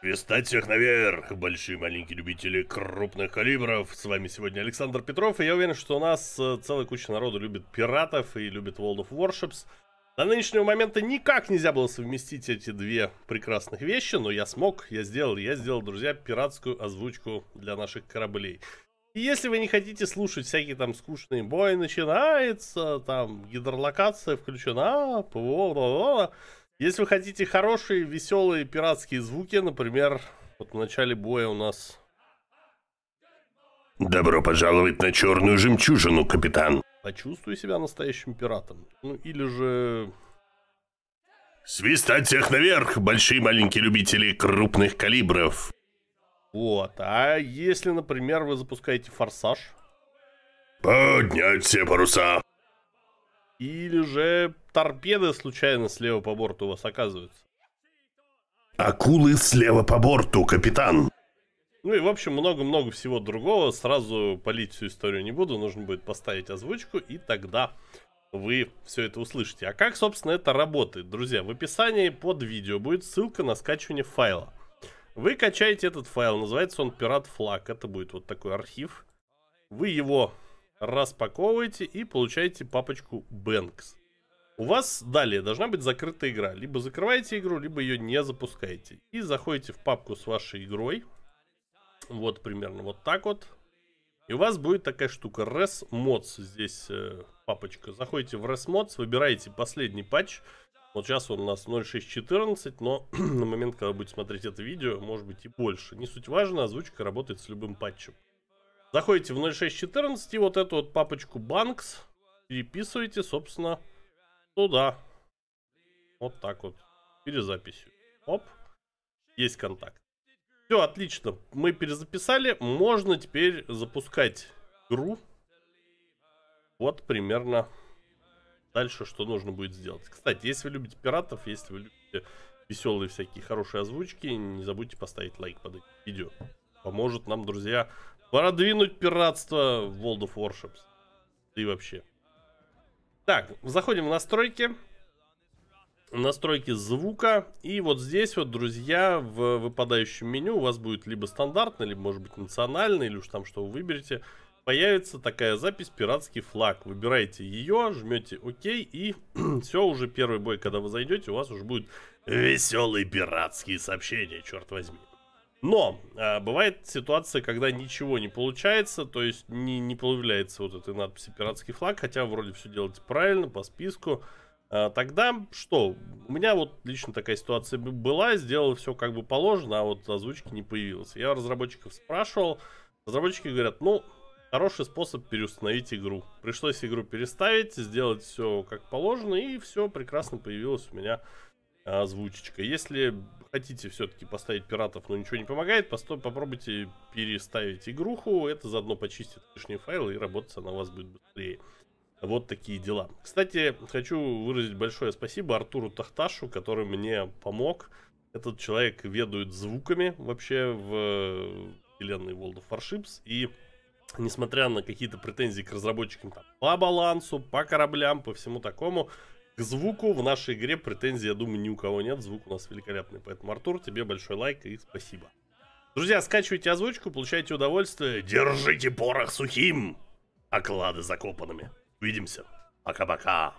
Вестать всех наверх, большие маленькие любители крупных калибров. С вами сегодня Александр Петров, и я уверен, что у нас э, целая куча народу любит пиратов и любит World of Warships. До нынешнего момента никак нельзя было совместить эти две прекрасных вещи, но я смог, я сделал, я сделал, друзья, пиратскую озвучку для наших кораблей. И если вы не хотите слушать всякие там скучные бои, начинается, там гидролокация включена, ПВО, бла-бла-бла, если вы хотите хорошие, веселые пиратские звуки, например, вот в начале боя у нас... Добро пожаловать на черную жемчужину, капитан. Почувствуй себя настоящим пиратом. Ну или же... Свистать всех наверх, большие маленькие любители крупных калибров. Вот, а если, например, вы запускаете форсаж? Поднять все паруса. Или же торпеды случайно слева по борту у вас оказываются? Акулы слева по борту, капитан. Ну и, в общем, много-много всего другого. Сразу полить всю историю не буду. Нужно будет поставить озвучку, и тогда вы все это услышите. А как, собственно, это работает? Друзья, в описании под видео будет ссылка на скачивание файла. Вы качаете этот файл, называется он «Пират флаг». Это будет вот такой архив. Вы его распаковываете и получаете папочку Banks. У вас далее должна быть закрыта игра. Либо закрываете игру, либо ее не запускаете. И заходите в папку с вашей игрой. Вот примерно вот так вот. И у вас будет такая штука Res Mods. Здесь э, папочка. Заходите в Res Mods, выбираете последний патч. Вот сейчас он у нас 0.6.14, но на момент, когда будете смотреть это видео, может быть и больше. Не суть важно, озвучка работает с любым патчем. Заходите в 0.6.14 и вот эту вот папочку Banks переписываете, собственно, туда. Ну вот так вот. Перезаписью. Оп. Есть контакт. Все, отлично. Мы перезаписали. Можно теперь запускать игру. Вот примерно дальше, что нужно будет сделать. Кстати, если вы любите пиратов, если вы любите веселые всякие хорошие озвучки, не забудьте поставить лайк под этим видео. Поможет нам, друзья, продвинуть пиратство в World of Warships. Да и вообще. Так, заходим в настройки. Настройки звука. И вот здесь вот, друзья, в выпадающем меню у вас будет либо стандартный, либо, может быть, национальный, или уж там что вы выберете. Появится такая запись «Пиратский флаг». Выбираете ее, жмете «Ок», и все, уже первый бой, когда вы зайдете, у вас уже будет веселые пиратские сообщения, черт возьми. Но э, бывает ситуация, когда ничего не получается, то есть не, не появляется вот этой надписи «Пиратский флаг», хотя вроде все делаете правильно, по списку. Э, тогда что? У меня вот лично такая ситуация была, сделал все как бы положено, а вот озвучки не появилось. Я разработчиков спрашивал, разработчики говорят, ну, хороший способ переустановить игру. Пришлось игру переставить, сделать все как положено, и все прекрасно появилось у меня озвучечка. Если хотите все-таки поставить пиратов, но ничего не помогает, посто- попробуйте переставить игруху. Это заодно почистит лишние файлы и работать она у вас будет быстрее. Вот такие дела. Кстати, хочу выразить большое спасибо Артуру Тахташу, который мне помог. Этот человек ведует звуками вообще в вселенной World of Warships. И несмотря на какие-то претензии к разработчикам там, по балансу, по кораблям, по всему такому, к звуку в нашей игре претензий, я думаю, ни у кого нет. Звук у нас великолепный. Поэтому, Артур, тебе большой лайк и спасибо. Друзья, скачивайте озвучку, получайте удовольствие. Держите порох сухим, оклады закопанными. Увидимся. Пока-пока.